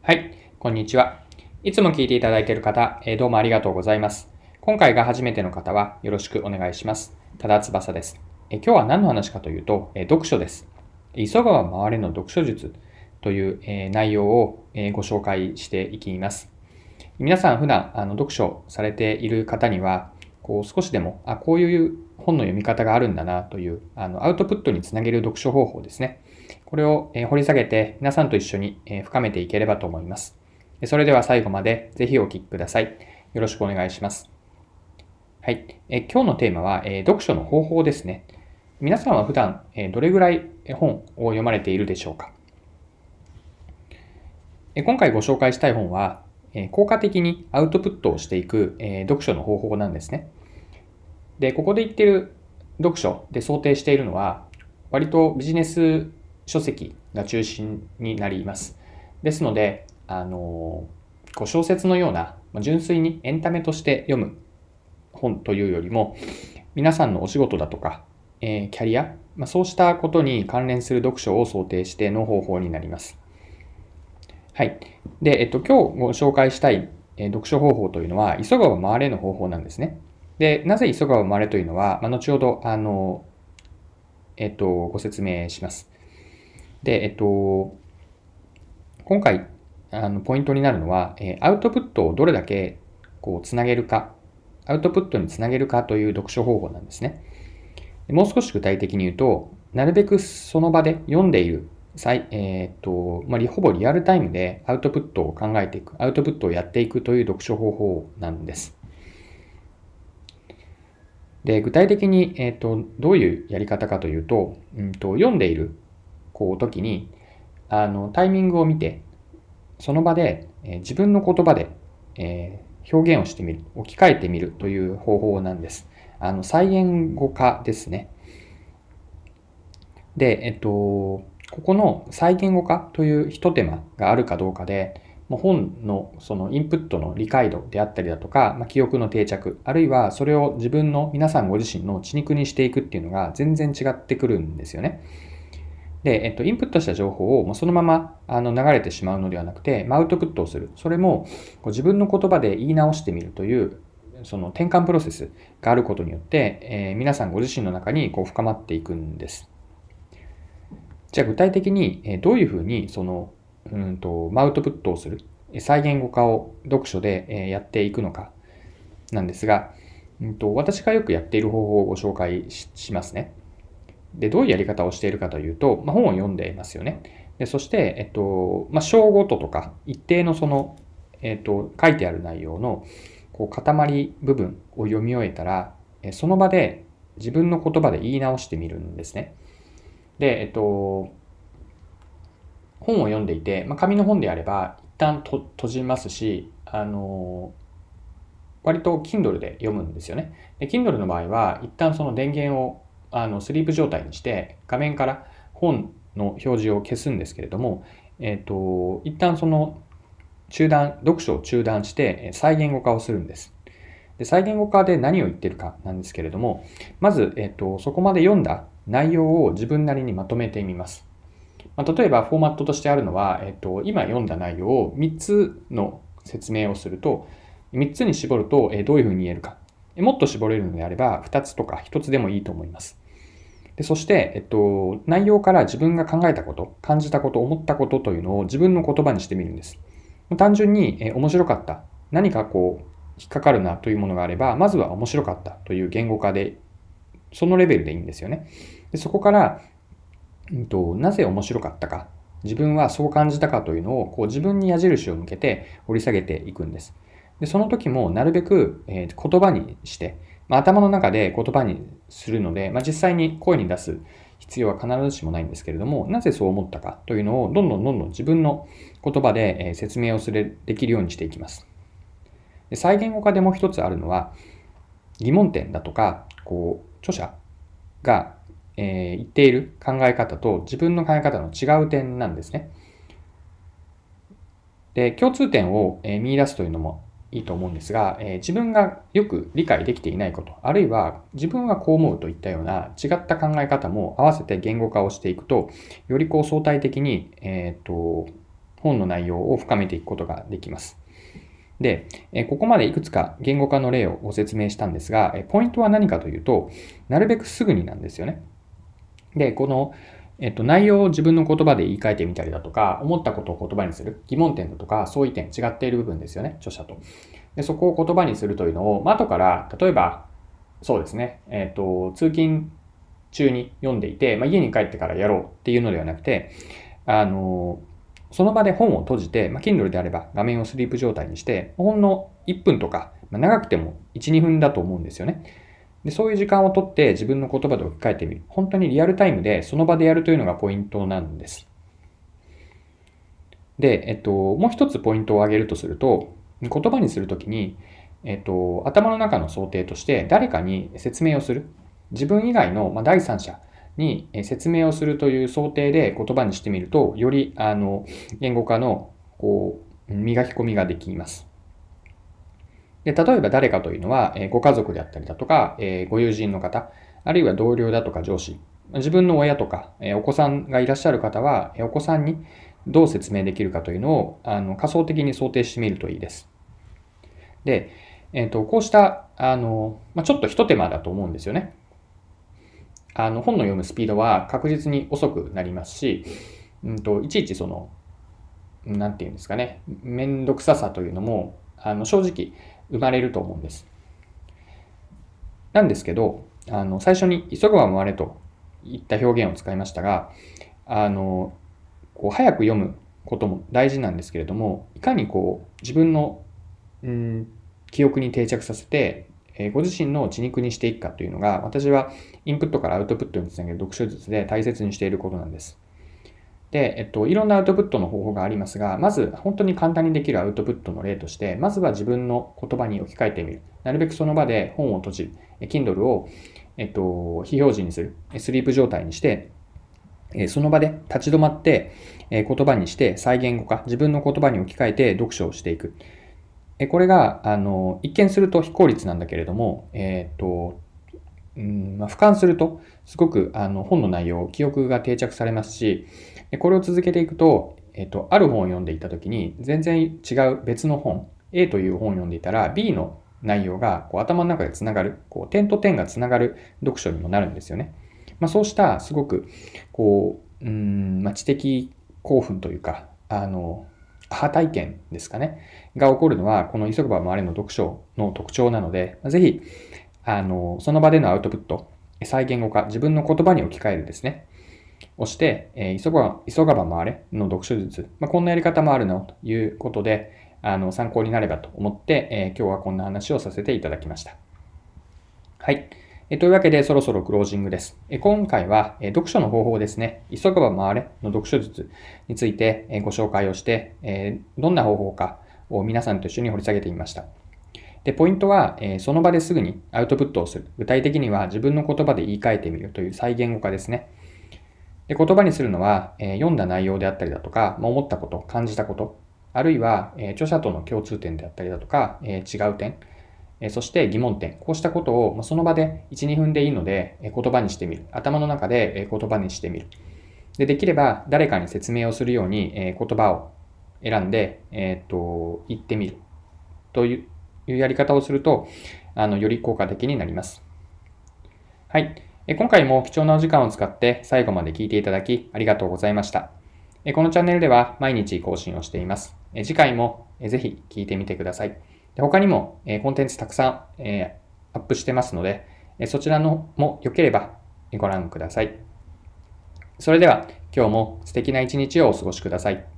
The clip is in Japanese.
はい、こんにちは。いつも聞いていただいている方、えー、どうもありがとうございます。今回が初めての方はよろしくお願いします。ただ翼です。えー、今日は何の話かというと、えー、読書です。磯川回れの読書術という、え内容を、えご紹介していきます。皆さん普段あの読書されている方には、こう少しでも、あ、こういう本の読み方があるんだなという、あのアウトプットにつなげる読書方法ですね。これを掘り下げて皆さんと一緒に深めていければと思います。それでは最後までぜひお聴きください。よろしくお願いします。はい。え今日のテーマは、え読書の方法ですね。皆さんは普段、えどれぐらい本を読まれているでしょうか、え今回ご紹介したい本は、え効果的にアウトプットをしていく、え読書の方法なんですね。で、ここで言ってる読書で想定しているのは、割とビジネス書籍が中心になります。ですので、あのこう小説のような純粋にエンタメとして読む本というよりも皆さんのお仕事だとか、えー、キャリア、まあ、そうしたことに関連する読書を想定しての方法になります。はい。で、えっと、今日ご紹介したい、え読書方法というのは、急がば回れの方法なんですね。で、なぜ急がば回れというのは、まあ、後ほど、あの、えっと、ご説明します。で、えっと、今回、あのポイントになるのは、えアウトプットをどれだけこうつなげるか、アウトプットにつなげるかという読書方法なんですね。もう少し具体的に言うと、なるべくその場で読んでいる、えー、っとまあ、ほぼリアルタイムでアウトプットを考えていく、アウトプットをやっていくという読書方法なんです。で具体的に、えー、っとどういうやり方かというと,、うん、と、読んでいるこう時にあのタイミングを見てその場で、えー、自分の言葉で、えー、表現をしてみる置き換えてみるという方法なんです。あの再言語化ですね。で、えっと、ここの再言語化という一手間があるかどうかで、も本のそのインプットの理解度であったりだとか、まあ、記憶の定着、あるいはそれを自分の皆さんご自身の血肉にしていくっていうのが全然違ってくるんですよね。で、えっと、インプットした情報をそのままあの流れてしまうのではなくて、アウトプットをする。それもこう自分の言葉で言い直してみるという、その転換プロセスがあることによって、えー、皆さんご自身の中にこう深まっていくんです。じゃあ具体的に、えどういうふうにその、うんと、アウトプットをする、再言語化を読書で、えやっていくのかなんですが、うんと、私がよくやっている方法をご紹介しますね。で、どういうやり方をしているかというと、まあ、本を読んでいますよね。で、そして、えっと、まあ、章ごととか、一定のその、えっと、書いてある内容の、こう、塊部分を読み終えたら、その場で自分の言葉で言い直してみるんですね。で、えっと、本を読んでいて、まあ、紙の本であれば、一旦と閉じますし、あの割と Kindle で読むんですよね。で、Kindle の場合は、一旦その電源をあのスリープ状態にして画面から本の表示を消すんですけれども、えっ、ー、と、一旦その中断、読書を中断して再言語化をするんです。で再言語化で何を言ってるかなんですけれども、まず、えっ、ー、と、そこまで読んだ内容を自分なりにまとめてみます。まあ、例えば、フォーマットとしてあるのは、えっ、ー、と、今読んだ内容を3つの説明をすると、3つに絞ると、えどういうふうに言えるかもっと絞れるのであれば、2つとか1つでもいいと思います。でそして、えっと、内容から自分が考えたこと、感じたこと、思ったことというのを自分の言葉にしてみるんです。単純に、え面白かった、何かこう、引っかかるなというものがあれば、まずは面白かったという言語化で、そのレベルでいいんですよね。でそこから、うんと、なぜ面白かったか、自分はそう感じたかというのをこう自分に矢印を向けて掘り下げていくんです。で、その時もなるべく、えー、言葉にして、まあ、頭の中で言葉にするので、まあ、実際に声に出す必要は必ずしもないんですけれども、なぜそう思ったかというのをどんどんどんどん自分の言葉で説明をするできるようにしていきます。で再言語化でも一つあるのは、疑問点だとか、こう、著者が、えー、言っている考え方と自分の考え方の違う点なんですね。で、共通点を見出すというのもいいと思うんですが、えー、自分がよく理解できていないこと、あるいは自分はこう思うといったような違った考え方も合わせて言語化をしていくと、よりこう相対的に、えっ、ー、と、本の内容を深めていくことができます。で、えここまでいくつか言語化の例をご説明したんですが、えポイントは何かというと、なるべくすぐになんですよね。で、この、えっと、内容を自分の言葉で言い換えてみたりだとか、思ったことを言葉にする、疑問点だとか、相違点、違っている部分ですよね、著者と。でそこを言葉にするというのを、まあ、後から、例えば、そうですね、えっと、通勤中に読んでいて、まあ、家に帰ってからやろうっていうのではなくて、あの、その場で本を閉じて、まあ、Kindle であれば画面をスリープ状態にして、ほんの1分とか、まあ、長くても1、2分だと思うんですよね。で、そういう時間をとって自分の言葉で置き換えてみる。本当にリアルタイムでその場でやるというのがポイントなんです。で、えっと、もう一つポイントを挙げるとすると、言葉にするときに、えっと、頭の中の想定として誰かに説明をする。自分以外の、まあ、第三者に説明をするという想定で言葉にしてみると、より、あの、言語化の、こう、磨き込みができます。で、例えば誰かというのは、えご家族であったりだとか、えご友人の方、あるいは同僚だとか上司、自分の親とか、えお子さんがいらっしゃる方は、えお子さんにどう説明できるかというのをあの仮想的に想定してみるといいです。で、えーと、こうしたあの、まあ、ちょっとひと手間だと思うんですよね。あの本の読むスピードは確実に遅くなりますし、うんと、いちいちそのなんて言うんですかね面倒くささというのもあの正直生まれると思うんです。なんですけど、あの、最初に急ぐは回れといった表現を使いましたが、あの、こう、早く読むことも大事なんですけれども、いかにこう、自分の、うん、記憶に定着させて、えご自身の血肉にしていくかというのが、私はインプットからアウトプットにつなげる読書術で大切にしていることなんです。で、えっと、いろんなアウトプットの方法がありますが、まず本当に簡単にできるアウトプットの例として、まずは自分の言葉に置き換えてみる。なるべくその場で本を閉じ、Kindle を、えっと、非表示にする、スリープ状態にして、その場で立ち止まって、言葉にして再言語化、自分の言葉に置き換えて読書をしていく。これが、あの、一見すると非効率なんだけれども、えっ、と、うんまあ、俯瞰すると、すごくあの本の内容、記憶が定着されますし、でこれを続けていくと、えっと、ある本を読んでいた時に全然違う別の本 A という本を読んでいたら B の内容がこう頭の中でつながるこう点と点がつながる読書にもなるんですよね。まあ、そうしたすごくこううん、まあ、知的興奮というかあの母体験ですかねが起こるのはこの「急ぐもあれ」の読書の特徴なので、まあ、ぜひあのその場でのアウトプット再言語化自分の言葉に置き換えるですね押して、えー、急が急がば回れの読書術、まあ、こんなやり方もあるのということで、あの参考になればと思って、えー、今日はこんな話をさせていただきました。はい。えというわけで、そろそろクロージングです。え今回は、え読書の方法ですね、急がば回れの読書術について、えご紹介をして、えどんな方法かを皆さんと一緒に掘り下げてみました。で、ポイントは、えその場ですぐにアウトプットをする。具体的には自分の言葉で言い換えてみるという再言語化ですね。で、言葉にするのは、えー、読んだ内容であったりだとか、まあ、思ったこと、感じたこと、あるいは、えー、著者との共通点であったりだとか、えー、違う点、えそして疑問点、こうしたことを、まあ、その場で1、2分でいいので、え言葉にしてみる。頭の中で、え言葉にしてみる。で、できれば誰かに説明をするように、え言葉を選んで、えっと、言ってみる。というやり方をすると、あの、より効果的になります。はい。今回も貴重なお時間を使って最後まで聞いていただきありがとうございました。このチャンネルでは毎日更新をしています。次回もぜひ聞いてみてください。他にもコンテンツたくさんアップしてますので、そちらのも良ければご覧ください。それでは今日も素敵な一日をお過ごしください。